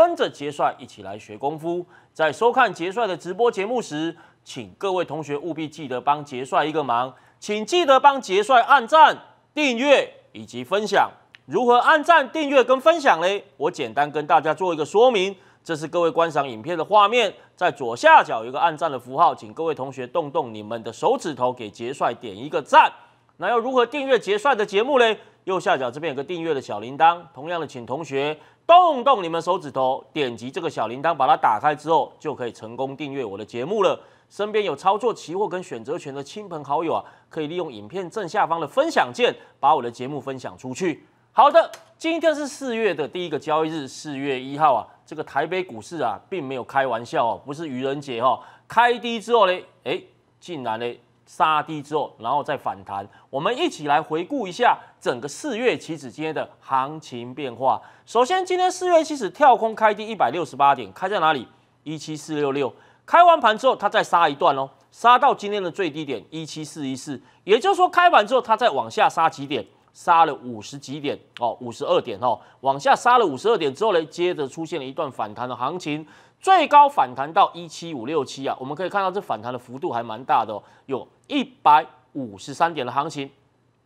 跟着杰帅一起来学功夫。在收看杰帅的直播节目时，请各位同学务必记得帮杰帅一个忙，请记得帮杰帅按赞、订阅以及分享。如何按赞、订阅跟分享呢？我简单跟大家做一个说明。这是各位观赏影片的画面，在左下角有一个按赞的符号，请各位同学动动你们的手指头，给杰帅点一个赞。那要如何订阅杰帅的节目呢？右下角这边有个订阅的小铃铛，同样的，请同学。动动你们手指头，点击这个小铃铛，把它打开之后，就可以成功订阅我的节目了。身边有操作期货跟选择权的亲朋好友啊，可以利用影片正下方的分享键，把我的节目分享出去。好的，今天是四月的第一个交易日，四月一号啊，这个台北股市啊，并没有开玩笑哦，不是愚人节哦，开低之后呢，哎，竟然呢。杀低之后，然后再反弹。我们一起来回顾一下整个四月期指今天的行情变化。首先，今天四月期指跳空开低一百六十八点，开在哪里？一七四六六。开完盘之后，它再杀一段喽，杀到今天的最低点一七四一四。也就是说，开盘之后它再往下杀几点？杀了五十几点？哦，五十二点哦。往下杀了五十二点之后嘞，接着出现了一段反弹的行情。最高反弹到一七五六七啊，我们可以看到这反弹的幅度还蛮大的哦，有一百五十三点的行情。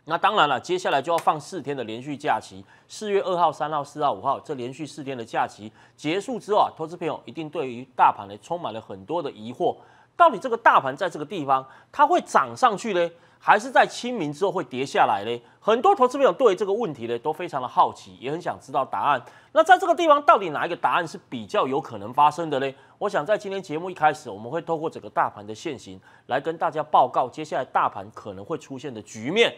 那当然了，接下来就要放四天的连续假期，四月二号、三号、四号、五号这连续四天的假期结束之后啊，投资朋友一定对于大盘呢充满了很多的疑惑，到底这个大盘在这个地方它会涨上去嘞？还是在清明之后会跌下来呢？很多投资朋友对这个问题呢都非常的好奇，也很想知道答案。那在这个地方到底哪一个答案是比较有可能发生的呢？我想在今天节目一开始，我们会透过整个大盘的现形来跟大家报告接下来大盘可能会出现的局面，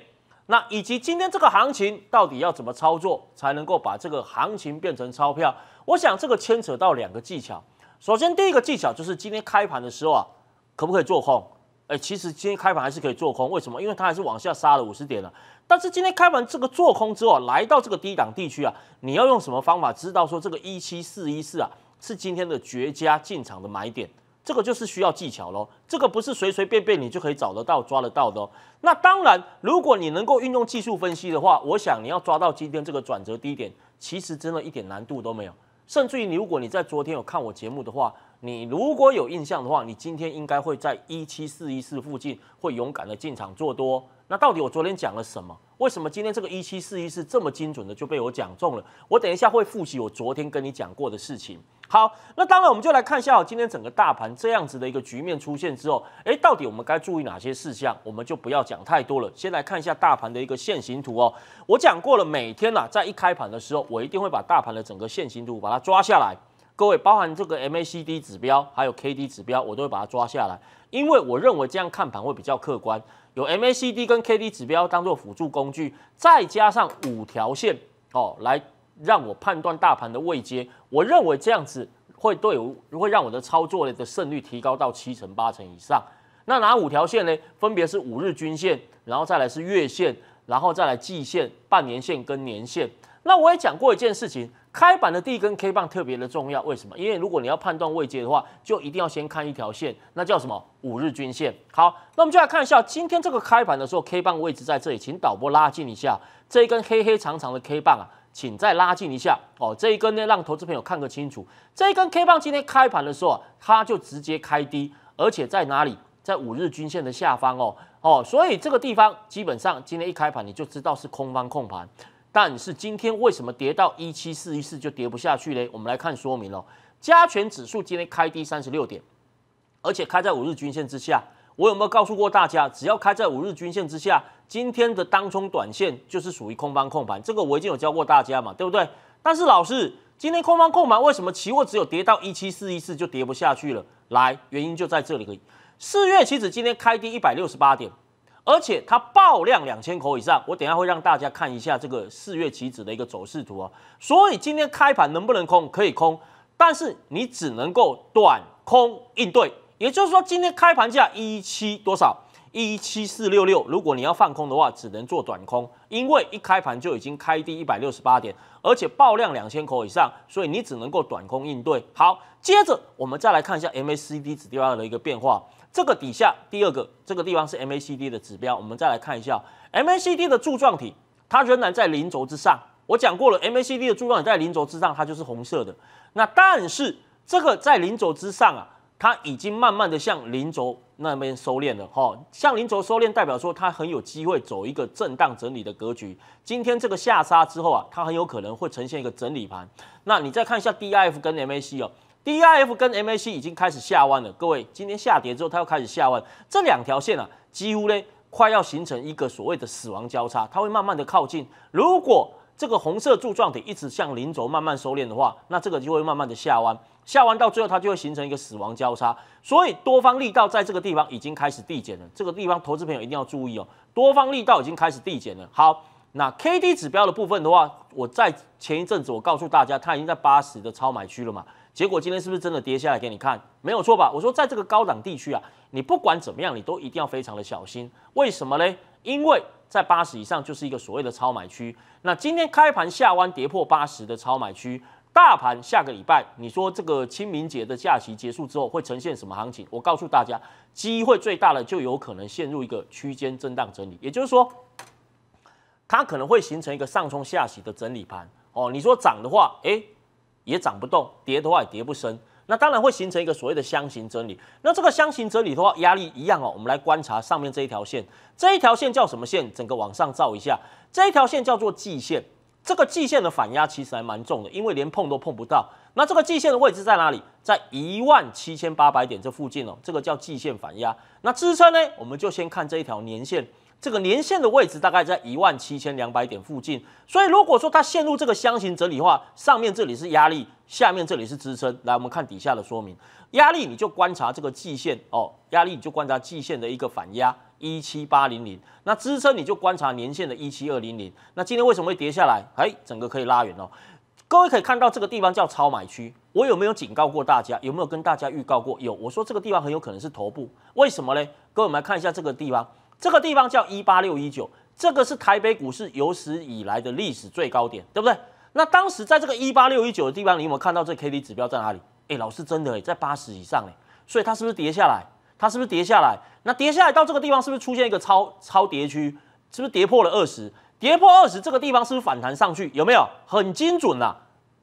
那以及今天这个行情到底要怎么操作才能够把这个行情变成钞票？我想这个牵扯到两个技巧。首先第一个技巧就是今天开盘的时候啊，可不可以做空？哎，其实今天开盘还是可以做空，为什么？因为它还是往下杀了五十点了。但是今天开盘这个做空之后，来到这个低档地区啊，你要用什么方法知道说这个一七四一四啊是今天的绝佳进场的买点？这个就是需要技巧喽，这个不是随随便便你就可以找得到、抓得到的。哦。那当然，如果你能够运用技术分析的话，我想你要抓到今天这个转折低点，其实真的一点难度都没有。甚至于你，如果你在昨天有看我节目的话，你如果有印象的话，你今天应该会在一七四一四附近会勇敢的进场做多。那到底我昨天讲了什么？为什么今天这个一七四一四这么精准的就被我讲中了？我等一下会复习我昨天跟你讲过的事情。好，那当然我们就来看一下，今天整个大盘这样子的一个局面出现之后，哎，到底我们该注意哪些事项？我们就不要讲太多了，先来看一下大盘的一个线形图哦。我讲过了，每天啊，在一开盘的时候，我一定会把大盘的整个线形图把它抓下来，各位，包含这个 MACD 指标，还有 KD 指标，我都会把它抓下来，因为我认为这样看盘会比较客观。有 MACD 跟 KD 指标当做辅助工具，再加上五条线，哦，来。让我判断大盘的位阶，我认为这样子会对，会让我的操作的胜率提高到七成八成以上。那哪五条线呢？分别是五日均线，然后再来是月线，然后再来季线、半年线跟年线。那我也讲过一件事情，开板的第一根 K 棒特别的重要，为什么？因为如果你要判断位阶的话，就一定要先看一条线，那叫什么？五日均线。好，那我们就来看一下今天这个开盘的时候 K 棒位置在这里，请导播拉近一下，这一根黑黑长长的 K 棒啊。请再拉近一下哦，这一根呢，让投资朋友看个清楚。这一根 K 棒今天开盘的时候啊，它就直接开低，而且在哪里？在五日均线的下方哦哦，所以这个地方基本上今天一开盘你就知道是空方控盘。但是今天为什么跌到一七四一四就跌不下去呢？我们来看说明喽。加权指数今天开低三十六点，而且开在五日均线之下。我有没有告诉过大家，只要开在五日均线之下？今天的当冲短线就是属于空方控盘，这个我已经有教过大家嘛，对不对？但是老师，今天空方控盘为什么期货只有跌到一七四一四就跌不下去了？来，原因就在这里可以。四月期指今天开低一百六十八点，而且它爆量两千口以上，我等下会让大家看一下这个四月期指的一个走势图啊。所以今天开盘能不能空？可以空，但是你只能够短空应对。也就是说，今天开盘价一七多少？一七四六六，如果你要放空的话，只能做短空，因为一开盘就已经开低一百六十八点，而且爆量两千口以上，所以你只能够短空应对。好，接着我们再来看一下 MACD 指标的一个变化。这个底下第二个这个地方是 MACD 的指标，我们再来看一下 MACD 的柱状体，它仍然在零轴之上。我讲过了，MACD 的柱状体在零轴之上，它就是红色的。那但是这个在零轴之上啊。它已经慢慢的向零轴那边收敛了，哈，向零轴收敛代表说它很有机会走一个震荡整理的格局。今天这个下杀之后啊，它很有可能会呈现一个整理盘。那你再看一下 DIF 跟 MAC 哦，DIF 跟 MAC 已经开始下弯了。各位，今天下跌之后它又开始下弯，这两条线啊，几乎呢快要形成一个所谓的死亡交叉，它会慢慢的靠近。如果这个红色柱状体一直向零轴慢慢收敛的话，那这个就会慢慢的下弯。下弯到最后，它就会形成一个死亡交叉，所以多方力道在这个地方已经开始递减了。这个地方，投资朋友一定要注意哦，多方力道已经开始递减了。好，那 K D 指标的部分的话，我在前一阵子我告诉大家，它已经在八十的超买区了嘛，结果今天是不是真的跌下来给你看？没有错吧？我说在这个高档地区啊，你不管怎么样，你都一定要非常的小心。为什么呢？因为在八十以上就是一个所谓的超买区。那今天开盘下弯跌破八十的超买区。大盘下个礼拜，你说这个清明节的假期结束之后会呈现什么行情？我告诉大家，机会最大的就有可能陷入一个区间震荡整理，也就是说，它可能会形成一个上冲下洗的整理盘。哦，你说涨的话，哎，也涨不动；跌的话也跌不深。那当然会形成一个所谓的箱型整理。那这个箱型整理的话，压力一样哦。我们来观察上面这一条线，这一条线叫什么线？整个往上照一下，这一条线叫做季线。这个季线的反压其实还蛮重的，因为连碰都碰不到。那这个季线的位置在哪里？在一万七千八百点这附近哦。这个叫季线反压。那支撑呢？我们就先看这一条年线，这个年线的位置大概在一万七千两百点附近。所以如果说它陷入这个箱型整理的话，上面这里是压力，下面这里是支撑。来，我们看底下的说明，压力你就观察这个季线哦，压力你就观察季线的一个反压。一七八零零，那支撑你就观察年线的一七二零零。那今天为什么会跌下来？哎，整个可以拉远哦。各位可以看到这个地方叫超买区。我有没有警告过大家？有没有跟大家预告过？有，我说这个地方很有可能是头部。为什么呢？各位我们来看一下这个地方，这个地方叫一八六一九，这个是台北股市有史以来的历史最高点，对不对？那当时在这个一八六一九的地方，你有没有看到这 K D 指标在哪里？哎，老师真的哎，在八十以上哎，所以它是不是跌下来？它是不是跌下来？那跌下来到这个地方是不是出现一个超超跌区？是不是跌破了二十？跌破二十这个地方是不是反弹上去？有没有很精准呐？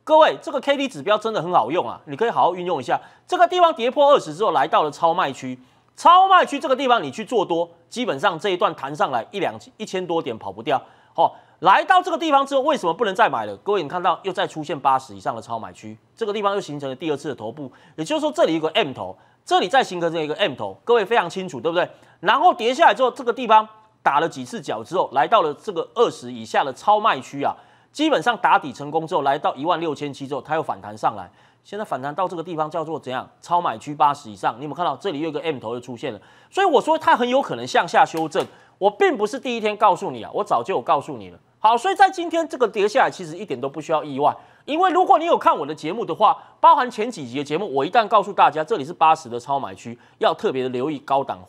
各位，这个 K D 指标真的很好用啊！你可以好好运用一下。这个地方跌破二十之后，来到了超卖区。超卖区这个地方你去做多，基本上这一段弹上来一两一千多点跑不掉。好，来到这个地方之后，为什么不能再买了？各位，你看到又再出现八十以上的超买区，这个地方又形成了第二次的头部，也就是说这里有个 M 头。这里再形成一个 M 头，各位非常清楚，对不对？然后跌下来之后，这个地方打了几次脚之后，来到了这个二十以下的超卖区啊，基本上打底成功之后，来到一万六千七之后，它又反弹上来。现在反弹到这个地方叫做怎样？超买区八十以上，你有没有看到？这里又一个 M 头又出现了，所以我说它很有可能向下修正。我并不是第一天告诉你啊，我早就有告诉你了。好，所以在今天这个跌下来，其实一点都不需要意外。因为如果你有看我的节目的话，包含前几集的节目，我一旦告诉大家这里是八十的超买区，要特别的留意高档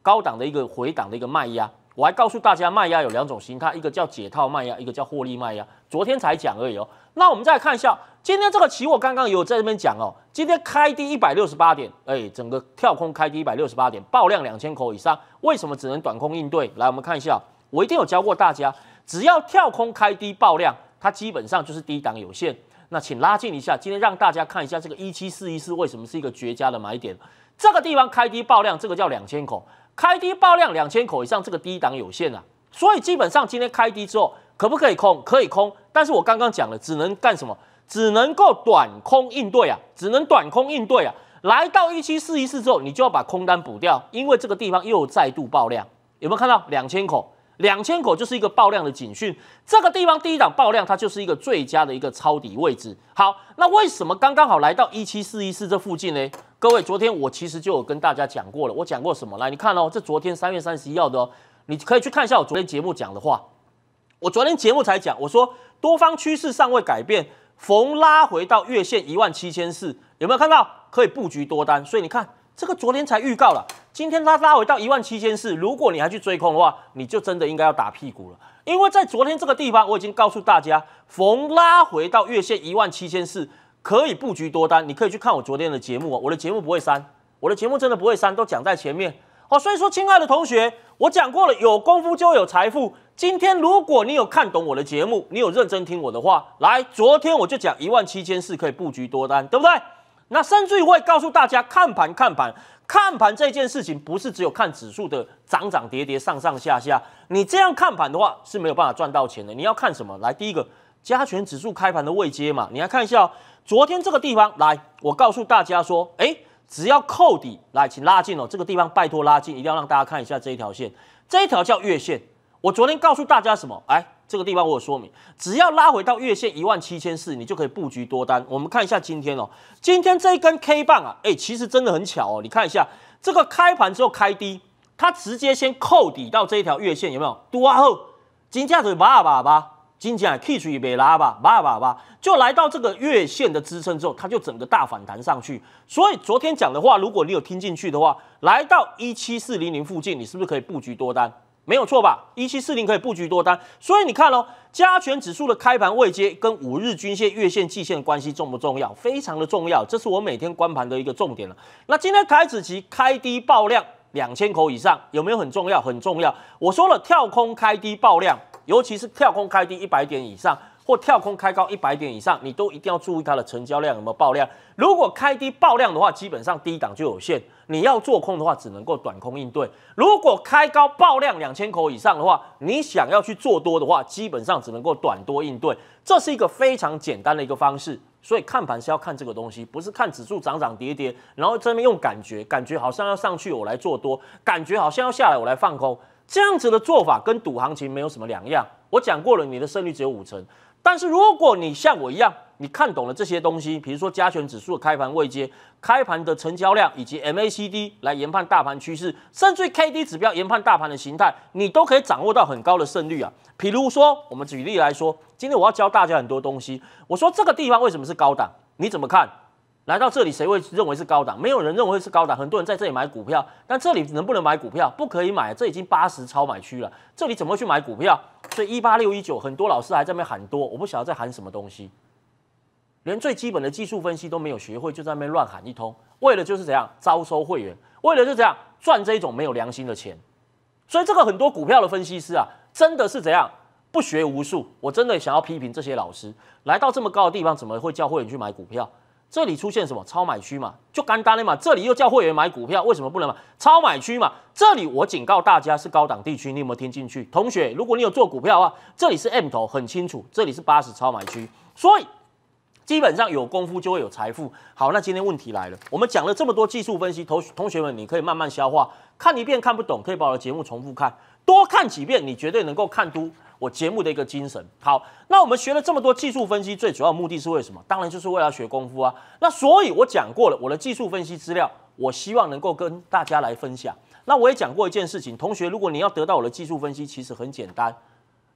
高档的一个回档的一个卖压。我还告诉大家卖压有两种形态，一个叫解套卖压，一个叫获利卖压。昨天才讲而已哦。那我们再看一下今天这个期，我刚刚有在这边讲哦。今天开低一百六十八点，哎，整个跳空开低一百六十八点，爆量两千口以上，为什么只能短空应对？来，我们看一下，我一定有教过大家，只要跳空开低爆量。它基本上就是低档有限，那请拉近一下，今天让大家看一下这个一七四一四为什么是一个绝佳的买点。这个地方开低爆量，这个叫两千口，开低爆量两千口以上，这个低档有限啊。所以基本上今天开低之后，可不可以空？可以空，但是我刚刚讲了，只能干什么？只能够短空应对啊，只能短空应对啊。来到一七四一四之后，你就要把空单补掉，因为这个地方又再度爆量，有没有看到两千口？两千口就是一个爆量的警讯，这个地方第一档爆量，它就是一个最佳的一个抄底位置。好，那为什么刚刚好来到一七四一四这附近呢？各位，昨天我其实就有跟大家讲过了，我讲过什么？来，你看哦，这昨天三月三十一号的哦，你可以去看一下我昨天节目讲的话。我昨天节目才讲，我说多方趋势尚未改变，逢拉回到月线一万七千四，有没有看到可以布局多单？所以你看，这个昨天才预告了。今天它拉回到一万七千四，如果你还去追空的话，你就真的应该要打屁股了。因为在昨天这个地方，我已经告诉大家，逢拉回到月线一万七千四，可以布局多单。你可以去看我昨天的节目我的节目不会删，我的节目真的不会删，都讲在前面哦。所以说，亲爱的同学，我讲过了，有功夫就有财富。今天如果你有看懂我的节目，你有认真听我的话，来，昨天我就讲一万七千四可以布局多单，对不对？那甚至会告诉大家看盘看盘。看盘这件事情不是只有看指数的涨涨跌跌上上下下，你这样看盘的话是没有办法赚到钱的。你要看什么？来，第一个加权指数开盘的位阶嘛，你要看一下哦。昨天这个地方，来，我告诉大家说，哎，只要扣底，来，请拉近哦，这个地方拜托拉近，一定要让大家看一下这一条线，这一条叫月线。我昨天告诉大家什么？哎。这个地方我有说明，只要拉回到月线一万七千四，你就可以布局多单。我们看一下今天哦，今天这一根 K 棒啊，哎，其实真的很巧哦。你看一下这个开盘之后开低，它直接先扣底到这一条月线，有没有？多啊后金价是叭叭叭，金价 K 出一杯拉吧叭叭叭，就来到这个月线的支撑之后，它就整个大反弹上去。所以昨天讲的话，如果你有听进去的话，来到一七四零零附近，你是不是可以布局多单？没有错吧？一七四零可以布局多单，所以你看哦，加权指数的开盘位阶跟五日均线、月线、季线的关系重不重要？非常的重要，这是我每天观盘的一个重点了。那今天开指期开低爆量两千口以上，有没有很重要？很重要。我说了，跳空开低爆量，尤其是跳空开低一百点以上。如果跳空开高一百点以上，你都一定要注意它的成交量有没有爆量。如果开低爆量的话，基本上低档就有限。你要做空的话，只能够短空应对。如果开高爆量两千口以上的话，你想要去做多的话，基本上只能够短多应对。这是一个非常简单的一个方式。所以看盘是要看这个东西，不是看指数涨涨跌跌，然后这边用感觉，感觉好像要上去我来做多，感觉好像要下来我来放空，这样子的做法跟赌行情没有什么两样。我讲过了，你的胜率只有五成。但是如果你像我一样，你看懂了这些东西，比如说加权指数的开盘位阶、开盘的成交量以及 MACD 来研判大盘趋势，甚至 K D 指标研判大盘的形态，你都可以掌握到很高的胜率啊。比如说，我们举例来说，今天我要教大家很多东西。我说这个地方为什么是高档？你怎么看？来到这里，谁会认为是高档？没有人认为是高档。很多人在这里买股票，但这里能不能买股票？不可以买，这已经八十超买区了。这里怎么去买股票？所以一八六一九，很多老师还在那边喊多，我不晓得在喊什么东西，连最基本的技术分析都没有学会，就在那边乱喊一通。为了就是怎样招收会员，为了就这样赚这一种没有良心的钱。所以这个很多股票的分析师啊，真的是怎样不学无术？我真的想要批评这些老师。来到这么高的地方，怎么会叫会员去买股票？这里出现什么超买区嘛，就干单了嘛。这里又叫会员买股票，为什么不能买超买区嘛？这里我警告大家是高档地区，你有没有听进去？同学，如果你有做股票啊，这里是 M 头，很清楚，这里是八十超买区，所以基本上有功夫就会有财富。好，那今天问题来了，我们讲了这么多技术分析，同同学们你可以慢慢消化，看一遍看不懂，可以把我的节目重复看，多看几遍，你绝对能够看懂。我节目的一个精神。好，那我们学了这么多技术分析，最主要目的是为什么？当然就是为了学功夫啊。那所以我讲过了，我的技术分析资料，我希望能够跟大家来分享。那我也讲过一件事情，同学，如果你要得到我的技术分析，其实很简单，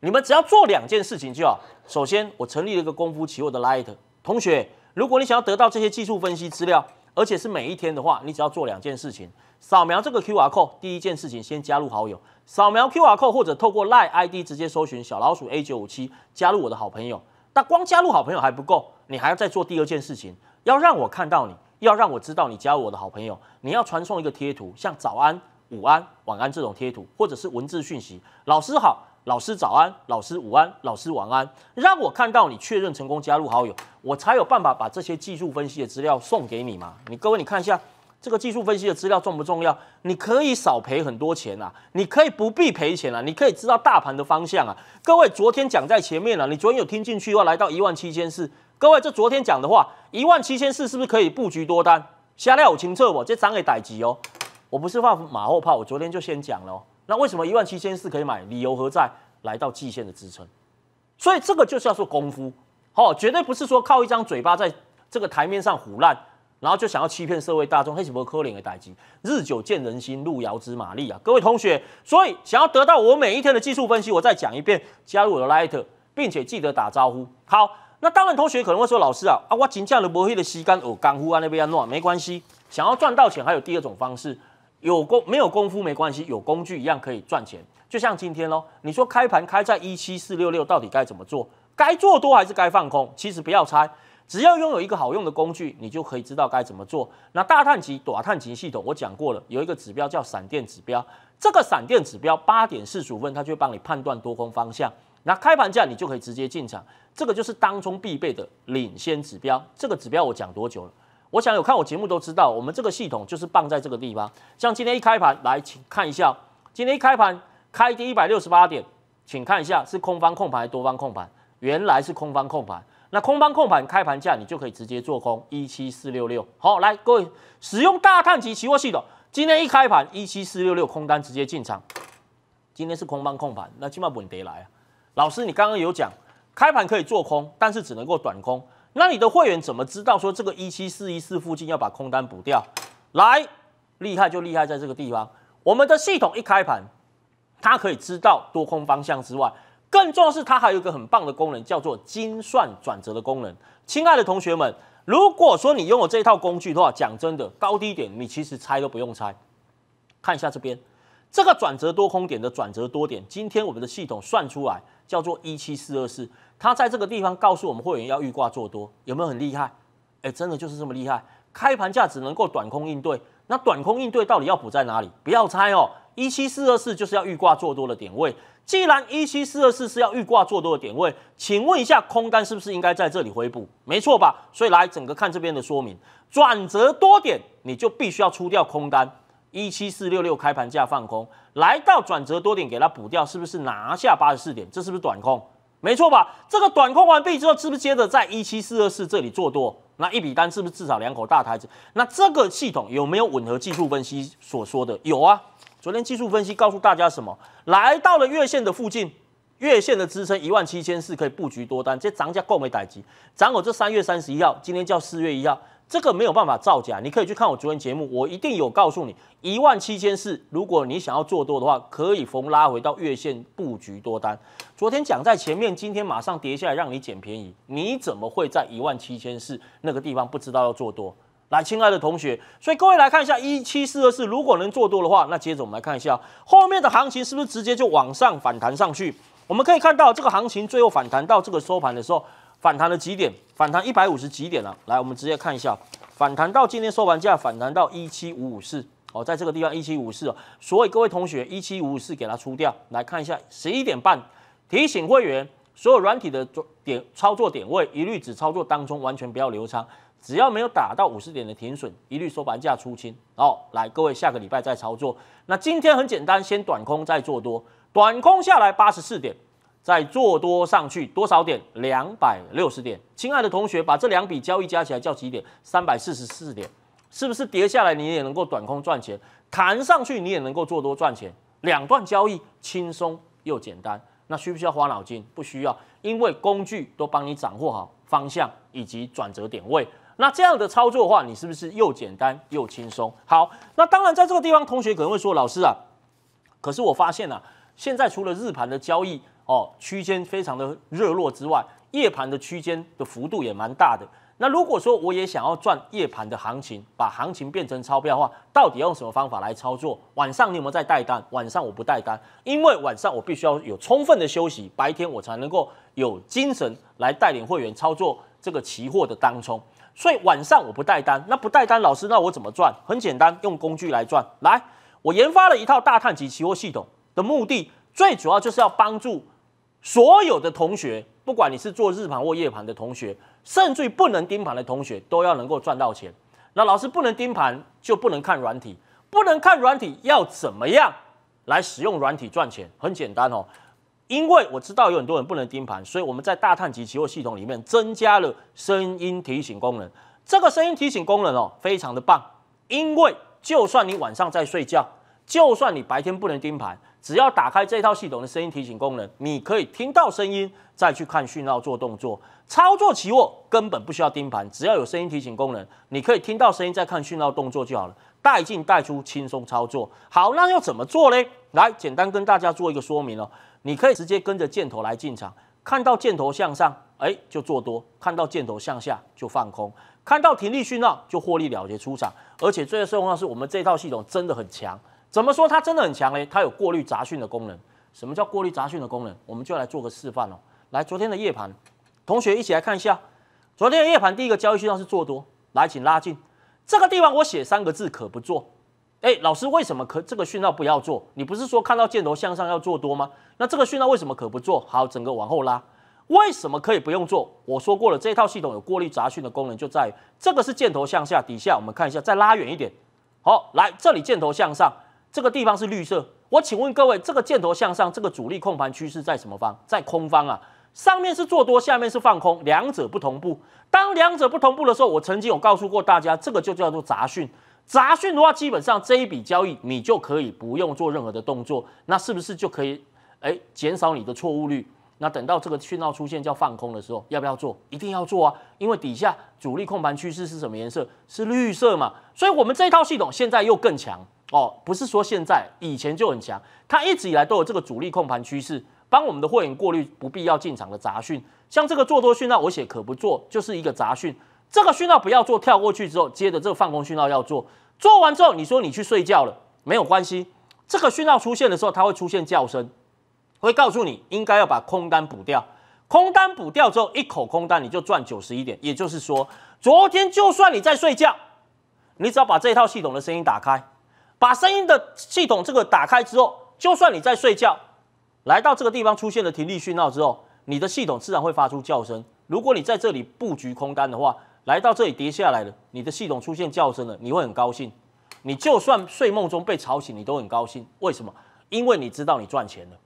你们只要做两件事情就好。首先，我成立了一个功夫起我的 Light。同学，如果你想要得到这些技术分析资料，而且是每一天的话，你只要做两件事情：扫描这个 QR code。第一件事情，先加入好友；扫描 QR code 或者透过 LINE ID 直接搜寻小老鼠 A 九五七，加入我的好朋友。但光加入好朋友还不够，你还要再做第二件事情：要让我看到你，要让我知道你加入我的好朋友，你要传送一个贴图，像早安、午安、晚安这种贴图，或者是文字讯息，老师好。老师早安，老师午安，老师晚安，让我看到你确认成功加入好友，我才有办法把这些技术分析的资料送给你嘛？你各位你看一下，这个技术分析的资料重不重要？你可以少赔很多钱啊，你可以不必赔钱啊，你可以知道大盘的方向啊。各位昨天讲在前面了，你昨天有听进去的话，来到一万七千四，各位这昨天讲的话，一万七千四是不是可以布局多单？瞎料我清澈我这涨也逮急哦，我不是放马后炮，我昨天就先讲喽。那为什么一万七千四可以买？理由何在？来到季线的支撑，所以这个就是要说功夫，好，绝对不是说靠一张嘴巴在这个台面上胡乱，然后就想要欺骗社会大众。黑什么科连的代之，日久见人心，路遥知马力啊，各位同学。所以想要得到我每一天的技术分析，我再讲一遍，加入我的 Light，并且记得打招呼。好，那当然，同学可能会说，老师啊，啊我竞价了不会的吸干我干呼啊那边乱，没关系，想要赚到钱还有第二种方式。有功没有功夫没关系，有工具一样可以赚钱。就像今天喽，你说开盘开在一七四六六，到底该怎么做？该做多还是该放空？其实不要猜，只要拥有一个好用的工具，你就可以知道该怎么做。那大探级、短探级系统我讲过了，有一个指标叫闪电指标。这个闪电指标八点四十五分，它就帮你判断多空方向。那开盘价你就可以直接进场，这个就是当中必备的领先指标。这个指标我讲多久了？我想有看我节目都知道，我们这个系统就是棒在这个地方。像今天一开盘，来请看一下，今天一开盘开跌一百六十八点，请看一下是空方控盘还是多方控盘？原来是空方控盘。那空方控盘开盘价你就可以直接做空一七四六六。好，来各位使用大碳级期货系统，今天一开盘一七四六六空单直接进场。今天是空方控盘，那起码不跌来啊。老师，你刚刚有讲开盘可以做空，但是只能够短空。那你的会员怎么知道说这个一七四一四附近要把空单补掉？来，厉害就厉害在这个地方，我们的系统一开盘，它可以知道多空方向之外，更重要是它还有一个很棒的功能，叫做精算转折的功能。亲爱的同学们，如果说你拥有这套工具的话，讲真的，高低点你其实猜都不用猜，看一下这边。这个转折多空点的转折多点，今天我们的系统算出来叫做一七四二四，它在这个地方告诉我们会员要预挂做多，有没有很厉害？哎，真的就是这么厉害。开盘价只能够短空应对，那短空应对到底要补在哪里？不要猜哦，一七四二四就是要预挂做多的点位。既然一七四二四是要预挂做多的点位，请问一下，空单是不是应该在这里回补？没错吧？所以来整个看这边的说明，转折多点你就必须要出掉空单。一七四六六开盘价放空，来到转折多点，给它补掉，是不是拿下八十四点？这是不是短空？没错吧？这个短空完毕之后，是不是接着在一七四二四这里做多？那一笔单是不是至少两口大台子？那这个系统有没有吻合技术分析所说的？有啊，昨天技术分析告诉大家什么？来到了月线的附近。月线的支撑一万七千四可以布局多单，这涨价够没打击？涨我这三月三十一号，今天叫四月一号，这个没有办法造假。你可以去看我昨天节目，我一定有告诉你一万七千四，如果你想要做多的话，可以逢拉回到月线布局多单。昨天讲在前面，今天马上跌下来让你捡便宜，你怎么会在一万七千四那个地方不知道要做多？来，亲爱的同学，所以各位来看一下一七四二四，如果能做多的话，那接着我们来看一下后面的行情是不是直接就往上反弹上去？我们可以看到，这个行情最后反弹到这个收盘的时候，反弹了几点？反弹一百五十几点了？来，我们直接看一下，反弹到今天收盘价，反弹到一七五五四哦，在这个地方一七五五四哦。所以各位同学，一七五五四给它出掉。来看一下，十一点半提醒会员，所有软体的做点操作点位，一律只操作当中，完全不要留仓，只要没有打到五十点的停损，一律收盘价出清。哦，来各位下个礼拜再操作。那今天很简单，先短空再做多。短空下来八十四点，再做多上去多少点？两百六十点。亲爱的同学，把这两笔交易加起来叫几点？三百四十四点。是不是跌下来你也能够短空赚钱？弹上去你也能够做多赚钱？两段交易轻松又简单。那需不需要花脑筋？不需要，因为工具都帮你掌握好方向以及转折点位。那这样的操作的话，你是不是又简单又轻松？好，那当然，在这个地方，同学可能会说：“老师啊，可是我发现啊。现在除了日盘的交易哦区间非常的热络之外，夜盘的区间的幅度也蛮大的。那如果说我也想要赚夜盘的行情，把行情变成钞票的话，到底用什么方法来操作？晚上你有没有在带单？晚上我不带单，因为晚上我必须要有充分的休息，白天我才能够有精神来带领会员操作这个期货的当冲。所以晚上我不带单，那不带单，老师那我怎么赚？很简单，用工具来赚。来，我研发了一套大碳级期货系统。的目的最主要就是要帮助所有的同学，不管你是做日盘或夜盘的同学，甚至于不能盯盘的同学，都要能够赚到钱。那老师不能盯盘，就不能看软体，不能看软体，要怎么样来使用软体赚钱？很简单哦，因为我知道有很多人不能盯盘，所以我们在大探及其货系统里面增加了声音提醒功能。这个声音提醒功能哦，非常的棒，因为就算你晚上在睡觉，就算你白天不能盯盘。只要打开这套系统的声音提醒功能，你可以听到声音再去看讯号做动作，操作起货根本不需要盯盘，只要有声音提醒功能，你可以听到声音再看讯号动作就好了，带进带出轻松操作。好，那要怎么做呢？来，简单跟大家做一个说明哦。你可以直接跟着箭头来进场，看到箭头向上，哎，就做多；看到箭头向下，就放空；看到停力讯号，就获利了结出场。而且最重要的是，我们这套系统真的很强。怎么说它真的很强呢？它有过滤杂讯的功能。什么叫过滤杂讯的功能？我们就来做个示范哦。来，昨天的夜盘，同学一起来看一下。昨天的夜盘第一个交易讯号是做多，来，请拉近这个地方。我写三个字，可不做。哎，老师为什么可这个讯号不要做？你不是说看到箭头向上要做多吗？那这个讯号为什么可不做好？整个往后拉，为什么可以不用做？我说过了，这套系统有过滤杂讯的功能，就在于这个是箭头向下。底下我们看一下，再拉远一点。好，来这里箭头向上。这个地方是绿色，我请问各位，这个箭头向上，这个主力控盘趋势在什么方？在空方啊？上面是做多，下面是放空，两者不同步。当两者不同步的时候，我曾经有告诉过大家，这个就叫做杂讯。杂讯的话，基本上这一笔交易你就可以不用做任何的动作，那是不是就可以哎减少你的错误率？那等到这个讯号出现叫放空的时候，要不要做？一定要做啊，因为底下主力控盘趋势是什么颜色？是绿色嘛？所以我们这一套系统现在又更强。哦，不是说现在，以前就很强。它一直以来都有这个主力控盘趋势，帮我们的会员过滤不必要进场的杂讯。像这个做多讯号，我写可不做，就是一个杂讯。这个讯号不要做，跳过去之后，接着这个放空讯号要做。做完之后，你说你去睡觉了，没有关系。这个讯号出现的时候，它会出现叫声，会告诉你应该要把空单补掉。空单补掉之后，一口空单你就赚九十一点。也就是说，昨天就算你在睡觉，你只要把这套系统的声音打开。把声音的系统这个打开之后，就算你在睡觉，来到这个地方出现了听力讯号之后，你的系统自然会发出叫声。如果你在这里布局空单的话，来到这里跌下来了，你的系统出现叫声了，你会很高兴。你就算睡梦中被吵醒，你都很高兴。为什么？因为你知道你赚钱了。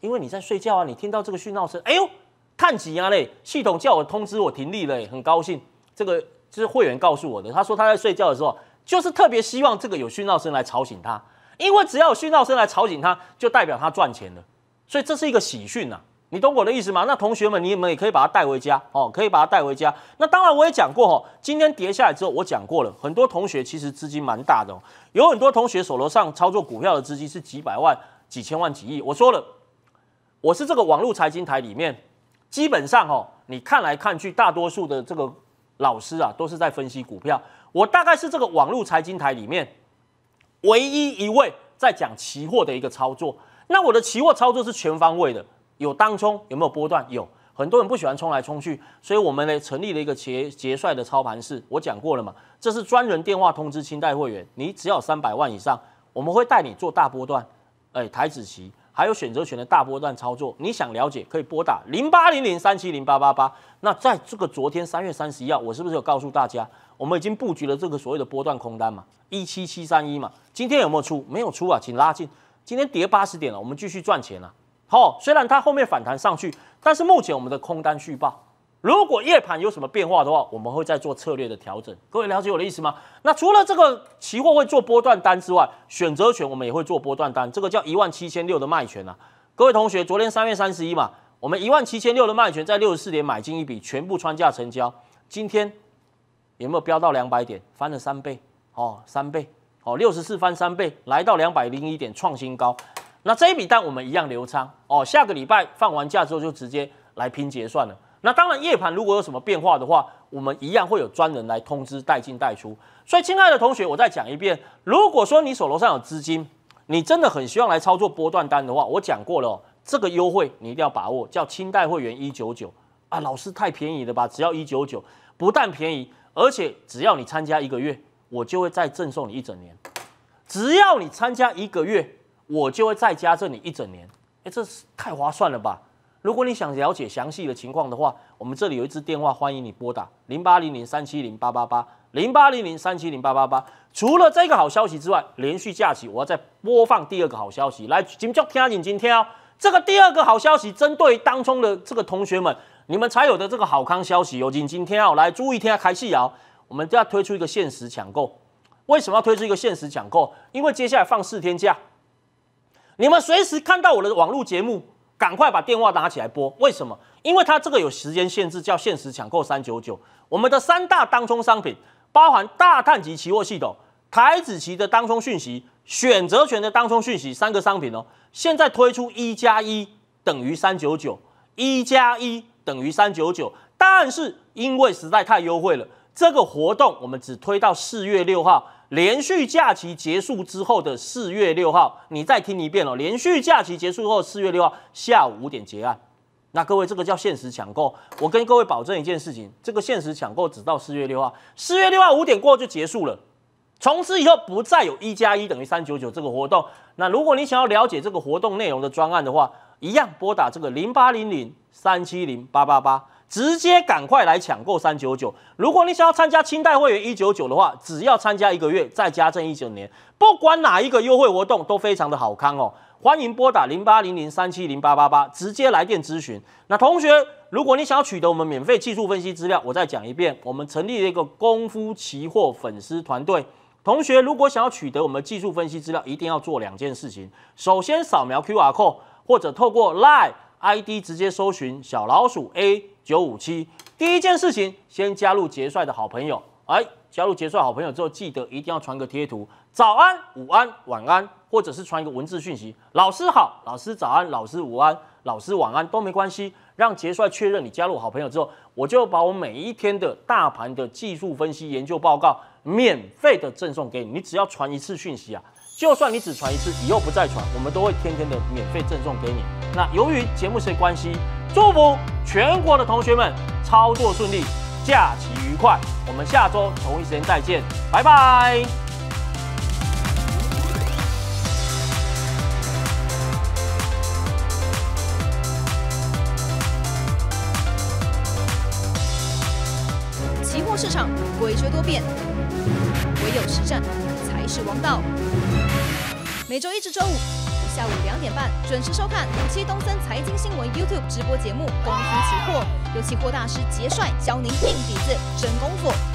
因为你在睡觉啊，你听到这个讯号声，哎呦，碳氢压嘞，系统叫我通知我停立了，很高兴。这个是会员告诉我的，他说他在睡觉的时候。就是特别希望这个有喧闹声来吵醒他，因为只要有喧闹声来吵醒他，就代表他赚钱了，所以这是一个喜讯呐，你懂我的意思吗？那同学们，你们也可以把它带回家哦，可以把它带回家。那当然，我也讲过哦，今天跌下来之后，我讲过了，很多同学其实资金蛮大的，有很多同学手头上操作股票的资金是几百万、几千万、几亿。我说了，我是这个网络财经台里面，基本上哦，你看来看去，大多数的这个老师啊，都是在分析股票。我大概是这个网络财经台里面唯一一位在讲期货的一个操作。那我的期货操作是全方位的，有当冲，有没有波段？有很多人不喜欢冲来冲去，所以我们呢成立了一个结结算的操盘室。我讲过了嘛，这是专人电话通知清代会员，你只要三百万以上，我们会带你做大波段。哎，台子棋。还有选择权的大波段操作，你想了解可以拨打零八零零三七零八八八。那在这个昨天三月三十一号，我是不是有告诉大家，我们已经布局了这个所谓的波段空单嘛？一七七三一嘛？今天有没有出？没有出啊，请拉近。今天跌八十点了，我们继续赚钱了。好，虽然它后面反弹上去，但是目前我们的空单续报。如果夜盘有什么变化的话，我们会再做策略的调整。各位了解我的意思吗？那除了这个期货会做波段单之外，选择权我们也会做波段单。这个叫一万七千六的卖权啊，各位同学，昨天三月三十一嘛，我们一万七千六的卖权在六十四点买进一笔，全部穿价成交。今天有没有飙到两百点，翻了三倍哦，三倍哦，六十四翻三倍，来到两百零一点，创新高。那这一笔单我们一样留仓哦，下个礼拜放完假之后就直接来拼结算了。那当然，夜盘如果有什么变化的话，我们一样会有专人来通知带进带出。所以，亲爱的同学，我再讲一遍：如果说你手头上有资金，你真的很希望来操作波段单的话，我讲过了，这个优惠你一定要把握，叫清代会员一九九啊！老师太便宜了吧？只要一九九，不但便宜，而且只要你参加一个月，我就会再赠送你一整年。只要你参加一个月，我就会再加赠你一整年。哎，这是太划算了吧？如果你想了解详细的情况的话，我们这里有一支电话，欢迎你拨打零八零零三七零八八八零八零零三七零八八八。除了这个好消息之外，连续假期我要再播放第二个好消息来，今叫听啊，今天啊，这个第二个好消息针对当中的这个同学们，你们才有的这个好康消息，有今今天哦，来注意听啊，开戏哦。我们就要推出一个限时抢购，为什么要推出一个限时抢购？因为接下来放四天假，你们随时看到我的网络节目。赶快把电话拿起来拨，为什么？因为它这个有时间限制，叫限时抢购三九九。我们的三大当冲商品，包含大碳级期货系统、台子期的当冲讯息、选择权的当冲讯息，三个商品哦。现在推出一加一等于三九九，一加一等于三九九。但是因为实在太优惠了，这个活动我们只推到四月六号。连续假期结束之后的四月六号，你再听一遍哦。连续假期结束后四月六号下午五点结案，那各位这个叫限时抢购，我跟各位保证一件事情，这个限时抢购只到四月六号，四月六号五点过就结束了，从此以后不再有一加一等于三九九这个活动。那如果你想要了解这个活动内容的专案的话，一样拨打这个零八零零三七零八八八。直接赶快来抢购三九九！如果你想要参加清代会员一九九的话，只要参加一个月，再加赠一九年，不管哪一个优惠活动都非常的好康哦！欢迎拨打零八零零三七零八八八，直接来电咨询。那同学，如果你想要取得我们免费技术分析资料，我再讲一遍，我们成立了一个功夫期货粉丝团队。同学如果想要取得我们技术分析资料，一定要做两件事情：首先扫描 Q R code，或者透过 Line。ID 直接搜寻小老鼠 A 九五七，第一件事情先加入杰帅的好朋友。哎，加入杰帅好朋友之后，记得一定要传个贴图，早安、午安、晚安，或者是传一个文字讯息，老师好，老师早安，老师午安，老师晚安都没关系。让杰帅确认你加入好朋友之后，我就把我每一天的大盘的技术分析研究报告免费的赠送给你，你只要传一次讯息啊。就算你只传一次，以后不再传，我们都会天天的免费赠送给你。那由于节目时间关系，祝福全国的同学们操作顺利，假期愉快。我们下周同一时间再见，拜拜。期货市场诡谲多变，唯有实战。是王道。每周一至周五下午两点半准时收看五七东森财经新闻 YouTube 直播节目《公司期货》，有期货大师杰帅教您硬底子真功夫。